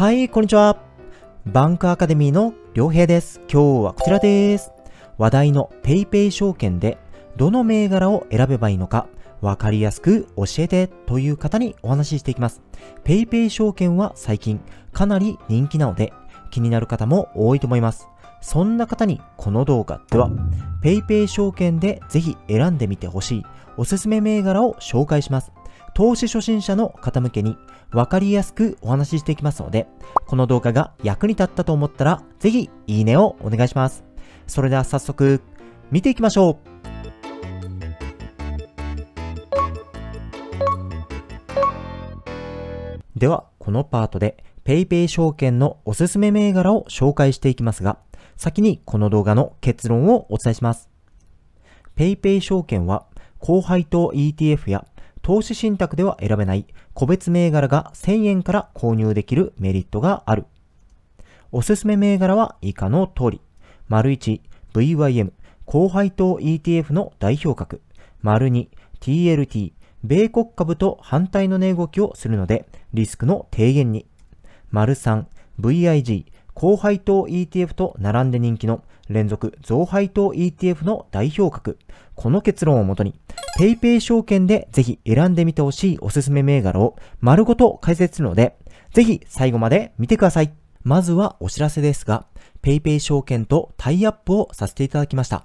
はい、こんにちは。バンクアカデミーの良平です。今日はこちらです。話題の PayPay 証券でどの銘柄を選べばいいのかわかりやすく教えてという方にお話ししていきます。PayPay 証券は最近かなり人気なので気になる方も多いと思います。そんな方にこの動画では PayPay 証券でぜひ選んでみてほしいおすすめ銘柄を紹介します。投資初心者の方向けに分かりやすくお話ししていきますので、この動画が役に立ったと思ったら、ぜひいいねをお願いします。それでは早速、見ていきましょうでは、このパートで PayPay 証券のおすすめ銘柄を紹介していきますが、先にこの動画の結論をお伝えします。PayPay 証券は、高配当 ETF や投資信託では選べない個別銘柄が1000円から購入できるメリットがある。おすすめ銘柄は以下の通り。丸1、VYM、高配当 ETF の代表格。丸2、TLT、米国株と反対の値動きをするので、リスクの低減に。丸3、VIG、高配当 ETF と並んで人気の連続増配当 ETF の代表格。この結論をもとに、PayPay 証券でぜひ選んでみてほしいおすすめ銘柄を丸ごと解説するので、ぜひ最後まで見てください。まずはお知らせですが、PayPay 証券とタイアップをさせていただきました。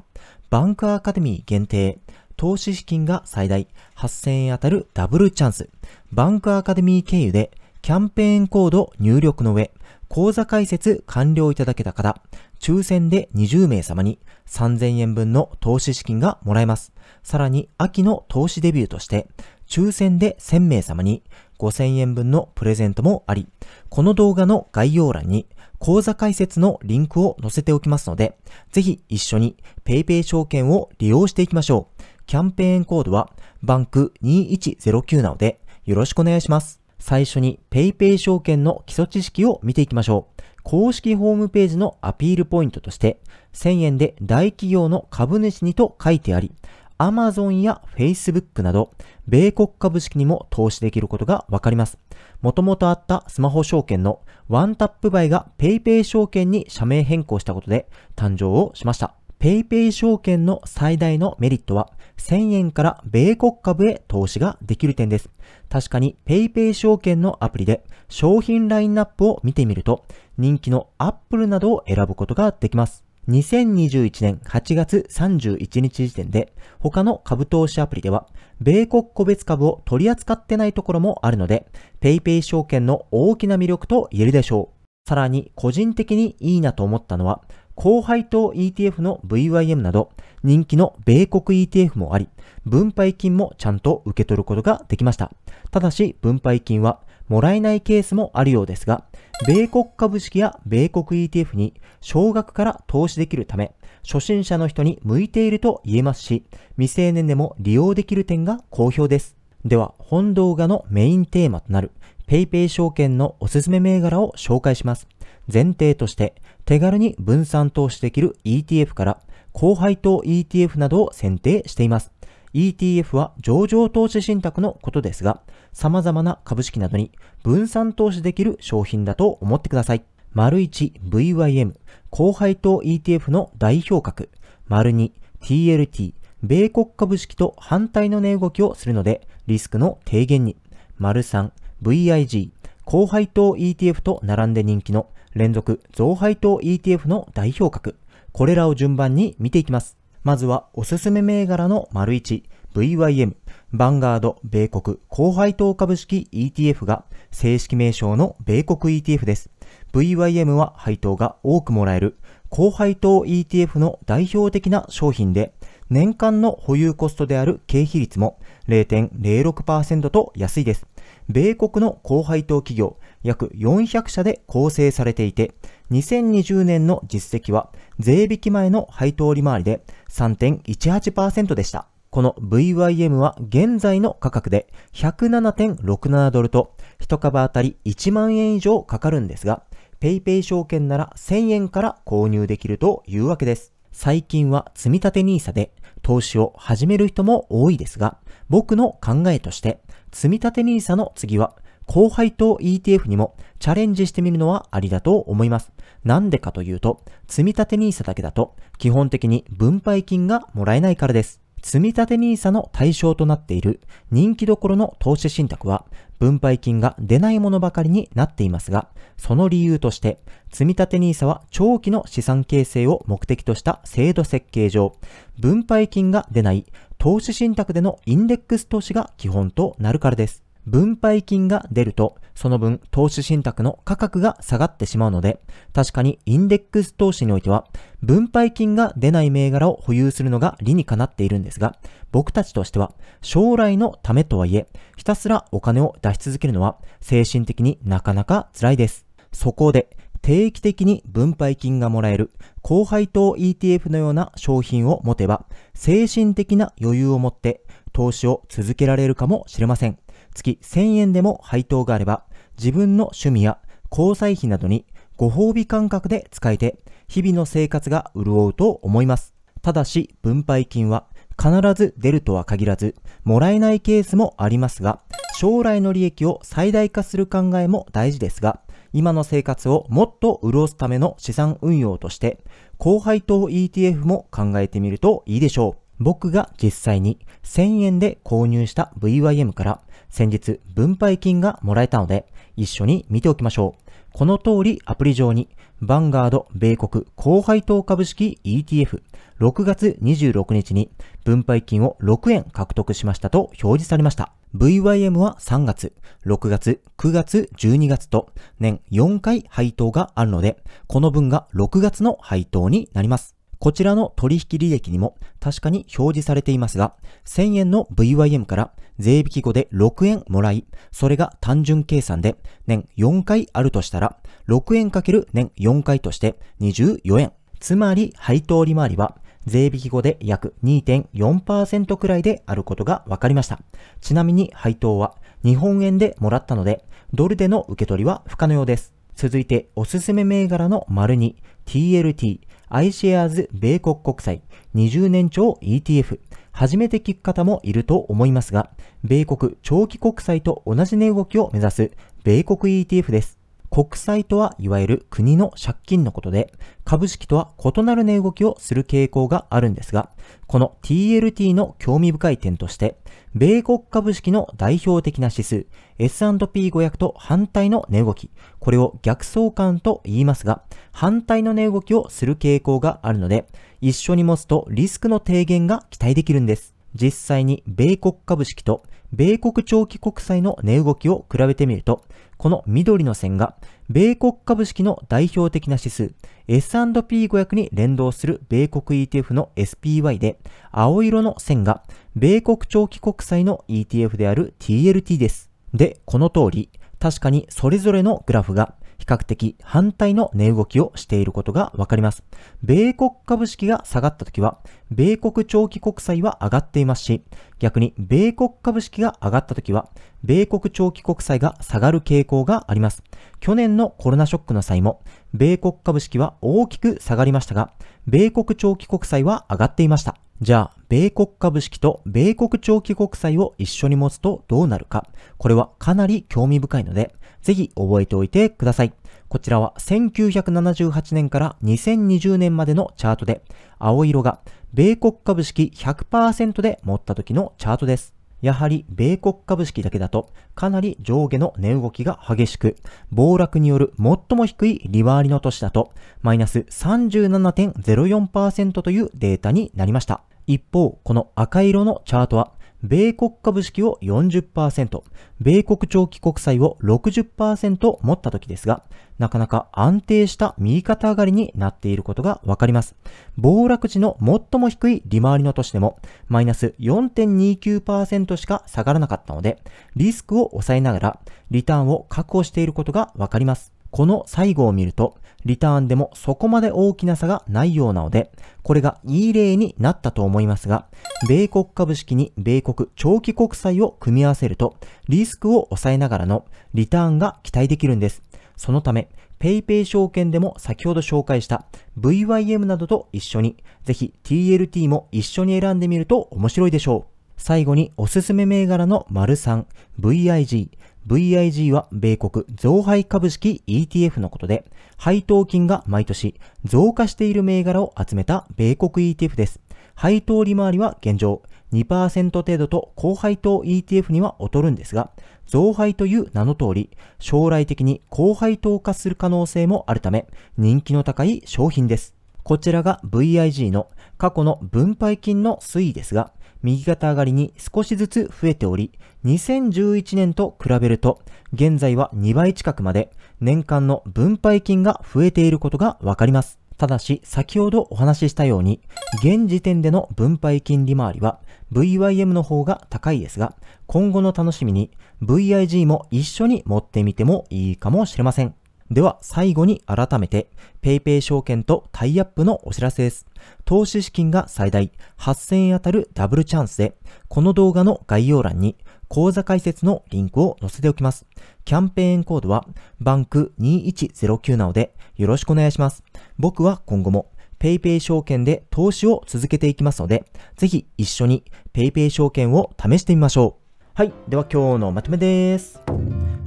バンクアカデミー限定、投資資金が最大8000円当たるダブルチャンス。バンクアカデミー経由でキャンペーンコード入力の上、講座開設完了いただけた方、抽選で20名様に3000円分の投資資金がもらえます。さらに、秋の投資デビューとして、抽選で1000名様に5000円分のプレゼントもあり、この動画の概要欄に講座解説のリンクを載せておきますので、ぜひ一緒に PayPay 証券を利用していきましょう。キャンペーンコードはバンク2109なのでよろしくお願いします。最初に PayPay 証券の基礎知識を見ていきましょう。公式ホームページのアピールポイントとして、1000円で大企業の株主にと書いてあり、Amazon や Facebook など、米国株式にも投資できることがわかります。もともとあったスマホ証券のワンタップバイが PayPay 証券に社名変更したことで誕生をしました。PayPay 証券の最大のメリットは、1000円から米国株へ投資ができる点です。確かに PayPay 証券のアプリで商品ラインナップを見てみると、人気の Apple などを選ぶことができます。2021年8月31日時点で、他の株投資アプリでは、米国個別株を取り扱ってないところもあるので、PayPay 証券の大きな魅力と言えるでしょう。さらに個人的にいいなと思ったのは、後輩等 ETF の VYM など、人気の米国 ETF もあり、分配金もちゃんと受け取ることができました。ただし、分配金はもらえないケースもあるようですが、米国株式や米国 ETF に少額から投資できるため、初心者の人に向いていると言えますし、未成年でも利用できる点が好評です。では、本動画のメインテーマとなる PayPay 証券のおすすめ銘柄を紹介します。前提として手軽に分散投資できる ETF から高配当 ETF などを選定しています。ETF は上場投資信託のことですが、様々な株式などに分散投資できる商品だと思ってください。丸 1VYM 高配当 ETF の代表格。丸 2TLT 米国株式と反対の値動きをするので、リスクの低減に。丸 3VIG 高配当 ETF と並んで人気の連続増配当 ETF の代表格、これらを順番に見ていきます。まずはおすすめ銘柄の丸1、VYM、バンガード、米国、高配当株式 ETF が正式名称の米国 ETF です。VYM は配当が多くもらえる、高配当 ETF の代表的な商品で、年間の保有コストである経費率も0.06%と安いです。米国の高配当企業、約400社で構成されていて、2020年の実績は税引き前の配当利回りで3.18%でした。この VYM は現在の価格で107.67ドルと1株当たり1万円以上かかるんですが、PayPay 証券なら1000円から購入できるというわけです。最近は積立 NISA で投資を始める人も多いですが、僕の考えとして、積立 NISA の次は後輩と ETF にもチャレンジしてみるのはありだと思います。なんでかというと、積立 NISA だけだと基本的に分配金がもらえないからです。積立 NISA の対象となっている人気どころの投資信託は分配金が出ないものばかりになっていますが、その理由として積立 NISA は長期の資産形成を目的とした制度設計上、分配金が出ない投資信託でのインデックス投資が基本となるからです。分配金が出ると、その分投資信託の価格が下がってしまうので、確かにインデックス投資においては、分配金が出ない銘柄を保有するのが理にかなっているんですが、僕たちとしては、将来のためとはいえ、ひたすらお金を出し続けるのは、精神的になかなか辛いです。そこで、定期的に分配金がもらえる高配当 ETF のような商品を持てば精神的な余裕を持って投資を続けられるかもしれません。月1000円でも配当があれば、自分の趣味や交際費などにご褒美感覚で使えて、日々の生活が潤うと思います。ただし、分配金は必ず出るとは限らず、もらえないケースもありますが、将来の利益を最大化する考えも大事ですが、今の生活をもっと潤すための資産運用として、高配当 ETF も考えてみるといいでしょう。僕が実際に1000円で購入した VYM から先日分配金がもらえたので、一緒に見ておきましょう。この通りアプリ上に、バンガード米国高配当株式 ETF、6月26日に分配金を6円獲得しましたと表示されました。VYM は3月、6月、9月、12月と年4回配当があるので、この分が6月の配当になります。こちらの取引履歴にも確かに表示されていますが、1000円の VYM から税引き後で6円もらい、それが単純計算で年4回あるとしたら、6円かける年4回として24円。つまり配当利回りは税引き後で約2.4%くらいであることが分かりました。ちなみに配当は日本円でもらったので、ドルでの受け取りは不可能です。続いておすすめ銘柄の丸2、TLT、iShares 米国国債20年超 ETF 初めて聞く方もいると思いますが、米国長期国債と同じ値動きを目指す米国 ETF です。国債とはいわゆる国の借金のことで、株式とは異なる値動きをする傾向があるんですが、この TLT の興味深い点として、米国株式の代表的な指数、S&P500 と反対の値動き、これを逆相関と言いますが、反対の値動きをする傾向があるので、一緒に持つとリスクの低減が期待できるんです。実際に米国株式と米国長期国債の値動きを比べてみると、この緑の線が、米国株式の代表的な指数、S&P500 に連動する米国 ETF の SPY で、青色の線が、米国長期国債の ETF である TLT です。で、この通り、確かにそれぞれのグラフが、比較的反対の値動きをしていることがわかります。米国株式が下がった時は、米国長期国債は上がっていますし、逆に米国株式が上がった時は、米国長期国債が下がる傾向があります。去年のコロナショックの際も、米国株式は大きく下がりましたが、米国長期国債は上がっていました。じゃあ、米国株式と米国長期国債を一緒に持つとどうなるか、これはかなり興味深いので、ぜひ覚えておいてください。こちらは1978年から2020年までのチャートで、青色が米国株式100%で持った時のチャートです。やはり米国株式だけだとかなり上下の値動きが激しく、暴落による最も低い利回りの年だとマイナス37.04%というデータになりました。一方、この赤色のチャートは米国株式を40%、米国長期国債を60%持った時ですが、なかなか安定した右肩上がりになっていることがわかります。暴落時の最も低い利回りの年でも、マイナス4.29%しか下がらなかったので、リスクを抑えながら、リターンを確保していることがわかります。この最後を見ると、リターンでもそこまで大きな差がないようなので、これがいい例になったと思いますが、米国株式に米国長期国債を組み合わせると、リスクを抑えながらのリターンが期待できるんです。そのため、PayPay 証券でも先ほど紹介した VYM などと一緒に、ぜひ TLT も一緒に選んでみると面白いでしょう。最後におすすめ銘柄の丸3、VIG、VIG は米国増配株式 ETF のことで、配当金が毎年増加している銘柄を集めた米国 ETF です。配当利回りは現状2%程度と高配当 ETF には劣るんですが、増配という名の通り、将来的に高配当化する可能性もあるため、人気の高い商品です。こちらが VIG の過去の分配金の推移ですが、右肩上がりに少しずつ増えており、2011年と比べると、現在は2倍近くまで年間の分配金が増えていることがわかります。ただし、先ほどお話ししたように、現時点での分配金利回りは VYM の方が高いですが、今後の楽しみに VIG も一緒に持ってみてもいいかもしれません。では最後に改めて PayPay 証券とタイアップのお知らせです。投資資金が最大8000円当たるダブルチャンスで、この動画の概要欄に口座開設のリンクを載せておきます。キャンペーンコードはバンク2109なのでよろしくお願いします。僕は今後も PayPay 証券で投資を続けていきますので、ぜひ一緒に PayPay 証券を試してみましょう。はい。では今日のまとめです。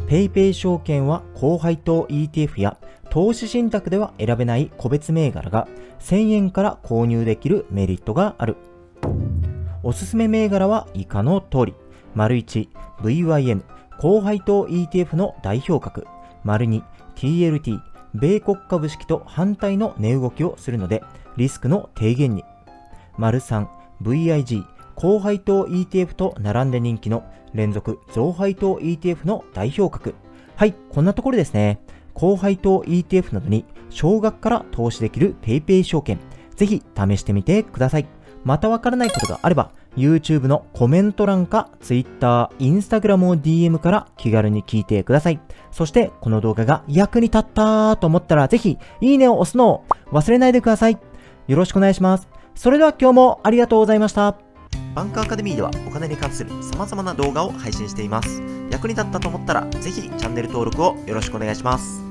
PayPay 証券は高配当 ETF や投資信託では選べない個別銘柄が1000円から購入できるメリットがある。おすすめ銘柄は以下の通り。丸1、v y m 高配当 ETF の代表格。丸2、TLT、米国株式と反対の値動きをするので、リスクの低減に。丸3、VIG、高配当 ETF と並んで人気の連続増配当 ETF の代表格。はい、こんなところですね。高配当 ETF などに少額から投資できる PayPay 証券。ぜひ試してみてください。またわからないことがあれば、YouTube のコメント欄か Twitter、Instagram を DM から気軽に聞いてください。そしてこの動画が役に立ったと思ったらぜひいいねを押すのを忘れないでください。よろしくお願いします。それでは今日もありがとうございました。バンクアカデミーではお金に関する様々な動画を配信しています。役に立ったと思ったら、ぜひチャンネル登録をよろしくお願いします。